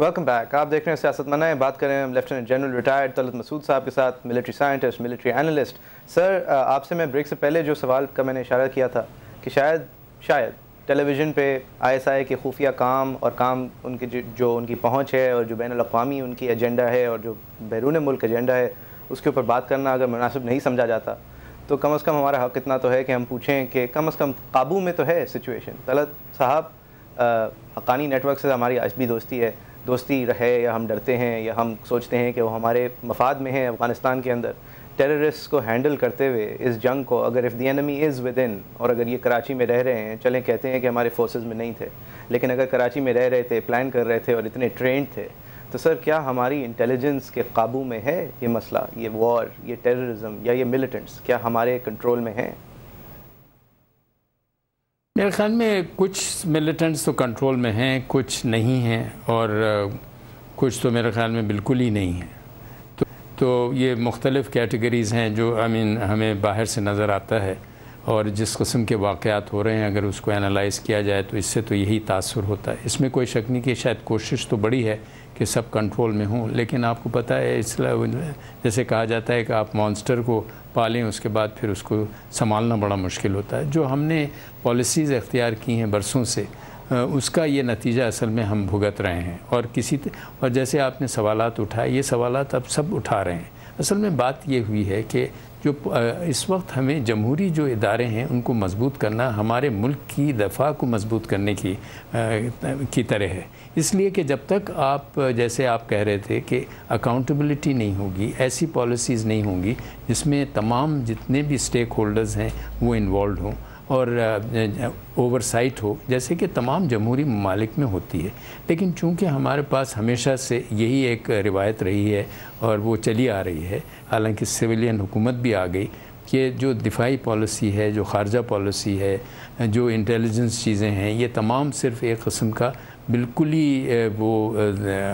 welcome back आप देख रहे हैं सियासत मनाएं बात करें रहे lieutenant general retired Talat Masood साहब के साथ military scientist military analyst sir आपसे मैं ब्रेक से पहले जो सवाल का मैंने इशारा किया था कि शायद शायद टेलीविज़न पे आईएसआई के खुफिया काम और काम उनके जो, जो उनकी पहुंच है और जो बैन अवी उनकी एजेंडा है और जो बैरून मुल्क एजेंडा है उसके ऊपर बात करना अगर मुनासिब नहीं समझा जाता तो कम अज़ कम हमारा हक इतना तो है कि हम पूछें कि कम अज़ कम काबू में तो है सिचुएशन तलत साहब हकानी नेटवर्क से हमारी आज भी दोस्ती है दोस्ती रहे या हम डरते हैं या हम सोचते हैं कि वो हमारे मफाद में हैं अफ़गानिस्तान के अंदर टेररिस्ट को हैंडल करते हुए इस जंग को अगर if the enemy is within और अगर ये कराची में रह रहे हैं चलें कहते हैं कि हमारे फोर्सेस में नहीं थे लेकिन अगर कराची में रह रहे थे प्लान कर रहे थे और इतने ट्रेंड थे तो सर क्या हमारी इंटेलिजेंस के काबू में है ये मसला ये वॉर ये टेररिज्म या ये मिलिटेंट्स क्या हमारे कंट्रोल में हैं मेरे ख्याल में कुछ मिलिटेंट्स तो कंट्रोल में हैं कुछ नहीं हैं और कुछ तो मेरे ख्याल में बिल्कुल ही नहीं है तो तो ये मुख्तलिफ़ कैटेगरीज़ हैं जो आई I मीन mean, हमें बाहर से नज़र आता है और जिस कस्म के वाक़ात हो रहे हैं अगर उसको एनालाइज किया जाए तो इससे तो यही तासर होता है इसमें कोई शक नहीं कि शायद कोशिश तो बड़ी है कि सब कंट्रोल में हों लेकिन आपको पता है इसलिए जैसे कहा जाता है कि आप मॉन्स्टर को पालें उसके बाद फिर उसको संभालना बड़ा मुश्किल होता है जो हमने पॉलिसीज़ अख्तियार की हैं बरसों से उसका ये नतीजा असल में हम भुगत रहे हैं और किसी और जैसे आपने सवालात उठाए ये सवालात अब सब उठा रहे हैं असल में बात ये हुई है कि जो इस वक्त हमें जमहूरी जो इदारे हैं उनको मजबूत करना हमारे मुल्क की दफ़ा को मजबूत करने की की तरह है इसलिए कि जब तक आप जैसे आप कह रहे थे कि अकाउंटेबिलिटी नहीं होगी ऐसी पॉलिसीज़ नहीं होंगी जिसमें तमाम जितने भी स्टेक होल्डर्स हैं वो इन्वॉल्व हों और ओवरसाइट हो जैसे कि तमाम जमहूरी ममालिक में होती है लेकिन चूंकि हमारे पास हमेशा से यही एक रिवायत रही है और वो चली आ रही है हालांकि सिविलियन हुकूमत भी आ गई कि जो दिफाई पॉलिसी है जो खारजा पॉलिसी है जो इंटेलिजेंस चीज़ें हैं ये तमाम सिर्फ एक कस्म का बिल्कुल ही वो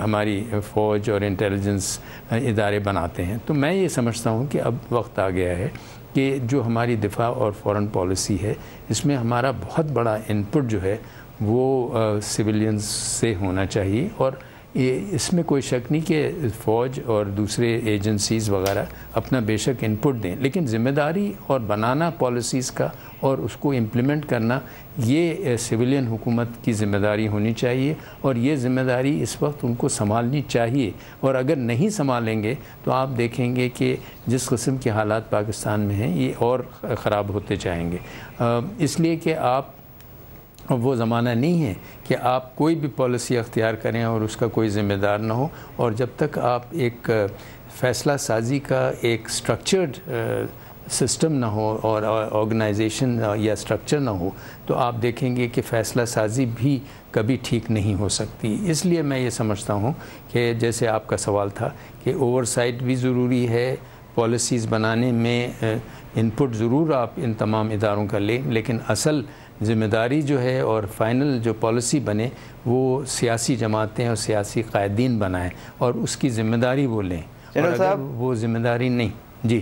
हमारी फ़ौज और इंटेलिजेंस इदारे बनाते हैं तो मैं ये समझता हूँ कि अब वक्त आ गया है कि जो हमारी दिफा और फॉरेन पॉलिसी है इसमें हमारा बहुत बड़ा इनपुट जो है वो सिविलियंस से होना चाहिए और ये इसमें कोई शक नहीं कि फ़ौज और दूसरे एजेंसीज़ वगैरह अपना बेशक इनपुट दें लेकिन ज़िम्मेदारी और बनाना पॉलिसीज़ का और उसको इम्प्लीमेंट करना ये सिविलियन हुकूमत की ज़िम्मेदारी होनी चाहिए और ये ज़िम्मेदारी इस वक्त उनको संभालनी चाहिए और अगर नहीं संभालेंगे तो आप देखेंगे कि जिस कस्म के हालात पाकिस्तान में हैं ये और ख़राब होते जाएंगे इसलिए कि आप अब वो ज़माना नहीं है कि आप कोई भी पॉलिसी अख्तियार करें और उसका कोई ज़िम्मेदार ना हो और जब तक आप एक फ़ैसला साजी का एक स्ट्रक्चर्ड सिस्टम ना हो और ऑर्गेनाइजेशन या स्ट्रक्चर ना हो तो आप देखेंगे कि फ़ैसला साजी भी कभी ठीक नहीं हो सकती इसलिए मैं ये समझता हूँ कि जैसे आपका सवाल था कि ओवरसाइट भी ज़रूरी है पॉलिसीज़ बनाने में इनपुट ज़रूर आप इन तमाम इदारों का लें लेकिन असल ज़िम्मेदारी जो है और फाइनल जो पॉलिसी बने वो सियासी जमातें और सियासी क़ायदीन बनाएँ और उसकी ज़िम्मेदारी वो लें साहब वो जिम्मेदारी नहीं जी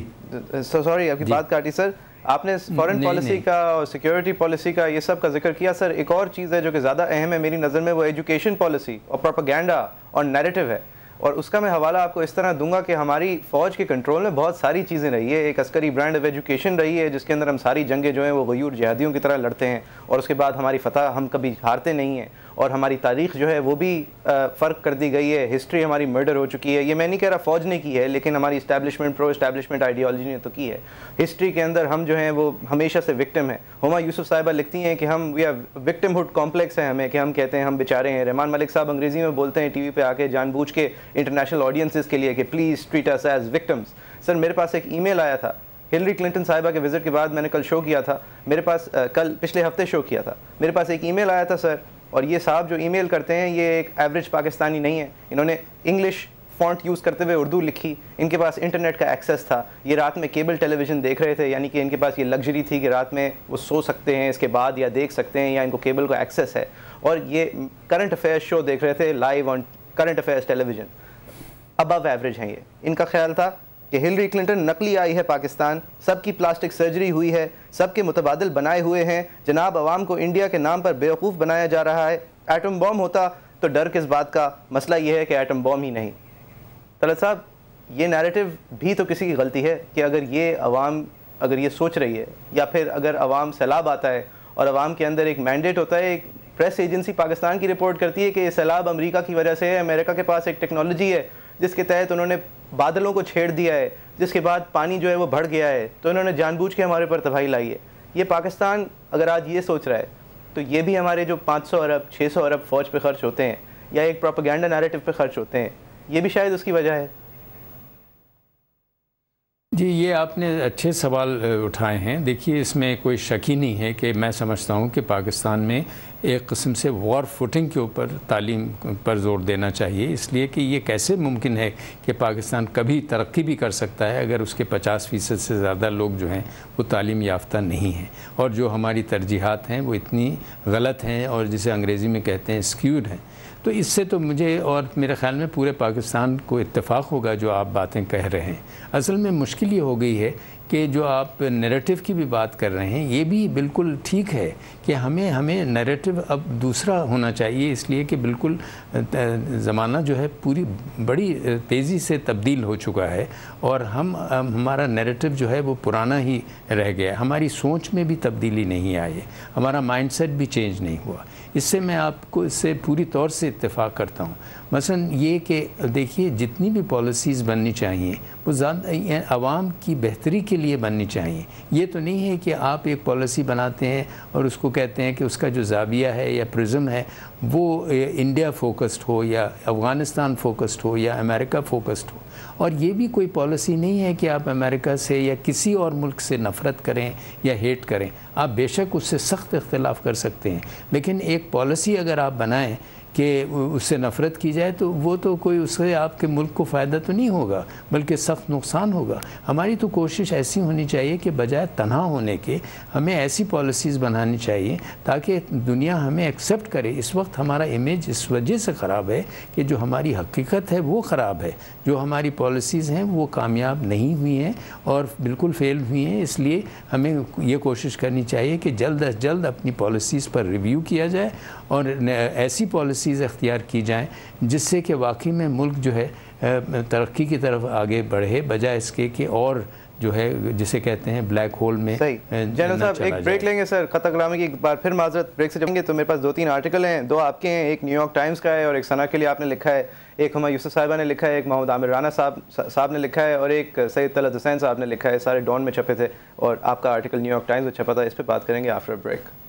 सॉरी आपकी बात काटी सर आपने फॉरेन पॉलिसी का और सिक्योरिटी पॉलिसी का ये सब का जिक्र किया सर एक और चीज़ है जो कि ज़्यादा अहम है मेरी नज़र में वो एजुकेशन पॉलिसी और प्रोपागेंडा और नैरेटिव है और उसका मैं हवाला आपको इस तरह दूंगा कि हमारी फ़ौज के कंट्रोल में बहुत सारी चीज़ें रही है एक अस्करी ब्रांड ऑफ एजुकेशन रही है जिसके अंदर हम सारी जंगें जो हैं वो गयूर जहादियों की तरह लड़ते हैं और उसके बाद हमारी फतह हम कभी हारते नहीं हैं और हमारी तारीख जो है वो भी फ़र्क कर दी गई है हिस्ट्री हमारी मर्डर हो चुकी है ये मैं नहीं कह रहा फ़ौज ने की है लेकिन हमारी इस्टेबलिशमेंट प्रो इस्टेबलिशमेंट आइडियोलॉजी ने तो की है हिस्ट्री के अंदर हम जो हैं वो हमेशा से विक्टिम हैं हुमा यूसुफ साहिबा लिखती हैं कि हम वी आर हुड कॉम्प्लेक्स है हमें कि हम कहते हैं हम बेचारे हैं रहमान मलिक साहब अंग्रेज़ी में बोलते हैं टी वी पर आके जानबूझ के इंटरनेशनल ऑडियंसिस के लिए कि please treat us as victims sir मेरे पास एक ईमेल आया था हिलरी क्लिंटन साहिबा के विज़िट के बाद मैंने कल शो किया था मेरे पास आ, कल पिछले हफ्ते शो किया था मेरे पास एक ईमेल आया था सर और ये साहब जो ईमेल करते हैं ये एक एवरेज पाकिस्तानी नहीं है इन्होंने इंग्लिश फॉन्ट यूज़ करते हुए उर्दू लिखी इनके पास इंटरनेट का एक्सेस था ये रात में केबल टेलीविज़न देख रहे थे यानी कि इनके पास ये लग्जरी थी कि रात में वो सो सकते हैं इसके बाद या देख सकते हैं या इनको केबल का एक्सेस है और ये करंट अफेयर्स शो देख रहे थे live on current affairs television above average हैं ये इनका ख्याल था कि हिलरी क्लिंटन नकली आई है पाकिस्तान सबकी प्लास्टिक सर्जरी हुई है सबके मुतबादल बनाए हुए हैं जनाब आवाम को इंडिया के नाम पर बेवकूफ़ बनाया जा रहा है एटम बॉम होता तो डर किस बात का मसला ये है कि एटम बॉम ही नहीं तलत साहब ये नैरेटिव भी तो किसी की गलती है कि अगर ये आवाम अगर ये सोच रही है या फिर अगर आवाम सैलाब आता है और आवाम के अंदर एक मैंडेट होता है एक प्रेस एजेंसी पाकिस्तान की रिपोर्ट करती है कि ये सैलाब अमेरिका की वजह से है अमेरिका के पास एक टेक्नोलॉजी है जिसके तहत उन्होंने बादलों को छेड़ दिया है जिसके बाद पानी जो है वो बढ़ गया है तो इन्होंने जानबूझ के हमारे ऊपर तबाही लाई है ये पाकिस्तान अगर आज ये सोच रहा है तो ये भी हमारे जो 500 अरब 600 अरब फ़ौज पे खर्च होते हैं या एक प्रोपागेंडा नैरेटिव पे खर्च होते हैं ये भी शायद उसकी वजह है जी ये आपने अच्छे सवाल उठाए हैं देखिए इसमें कोई शक ही नहीं है कि मैं समझता हूँ कि पाकिस्तान में एक कस्म से वॉर फुटिंग के ऊपर तालीम पर जोर देना चाहिए इसलिए कि ये कैसे मुमकिन है कि पाकिस्तान कभी तरक्की भी कर सकता है अगर उसके 50 फ़ीसद से ज़्यादा लोग जो हैं वो तालीम याफ्ता नहीं हैं और जो हमारी तरजीहत हैं वो इतनी गलत हैं और जिसे अंग्रेज़ी में कहते हैं स्क्यूड हैं तो इससे तो मुझे और मेरे ख्याल में पूरे पाकिस्तान को इतफ़ाक़ होगा जो आप बातें कह रहे हैं असल में मुश्किल ये हो गई है कि जो आप नैरेटिव की भी बात कर रहे हैं ये भी बिल्कुल ठीक है कि हमें हमें नैरेटिव अब दूसरा होना चाहिए इसलिए कि बिल्कुल ज़माना जो है पूरी बड़ी तेज़ी से तब्दील हो चुका है और हम हमारा नैरेटिव जो है वो पुराना ही रह गया हमारी सोच में भी तब्दीली नहीं आई हमारा माइंडसेट भी चेंज नहीं हुआ इससे मैं आपको इससे पूरी तौर से इतफ़ाक़ करता हूँ मसलन ये कि देखिए जितनी भी पॉलिसीज़ बननी चाहिए वो ज़्यादा आवाम की बेहतरी के के लिए बननी चाहिए ये तो नहीं है कि आप एक पॉलिसी बनाते हैं और उसको कहते हैं कि उसका जो जाविया है या प्रिज्म है वो इंडिया फोकस्ड हो या अफ़गानिस्तान फोकस्ड हो या अमेरिका फोकस्ड हो और ये भी कोई पॉलिसी नहीं है कि आप अमेरिका से या किसी और मुल्क से नफ़रत करें या हेट करें आप बेशक उससे सख्त इख्तलाफ कर सकते हैं लेकिन एक पॉलिसी अगर आप बनाएं कि उससे नफ़रत की जाए तो वो तो कोई उससे आपके मुल्क को फ़ायदा तो नहीं होगा बल्कि सख्त नुकसान होगा हमारी तो कोशिश ऐसी होनी चाहिए कि बजाय तनहा होने के हमें ऐसी पॉलिसीज़ बनानी चाहिए ताकि दुनिया हमें एक्सेप्ट करे इस वक्त हमारा इमेज इस वजह से ख़राब है कि जो हमारी हकीकत है वो ख़राब है जो हमारी पॉलिसीज़ हैं वो कामयाब नहीं हुई हैं और बिल्कुल फेल हुई हैं इसलिए हमें ये कोशिश करनी चाहिए कि जल्द अज जल्द अपनी पॉलिसीज़ पर रिव्यू किया जाए और ऐसी पॉलिसी पॉलिसीज़ अख्तियार की जाएँ जिससे कि वाकई में मुल्क जो है तरक्की की तरफ आगे बढ़े बजाय इसके कि और जो है जिसे कहते हैं ब्लैक होल में सही जनरल साहब एक ब्रेक लेंगे सर खत की एक बार फिर माजरत ब्रेक से जाएंगे तो मेरे पास दो तीन आर्टिकल हैं दो आपके हैं एक न्यूयॉर्क टाइम्स का है और एक सना के लिए आपने लिखा है एक हमारे यूसुफ साहबा ने लिखा है एक मोहम्मद आमिर राना साहब साहब ने लिखा है और एक सैद तलत हुसैन साहब ने लिखा है सारे डॉन में छपे थे और आपका आर्टिकल न्यूयॉर्क टाइम्स में छपा था इस पर बात करेंगे आफ्टर ब्रेक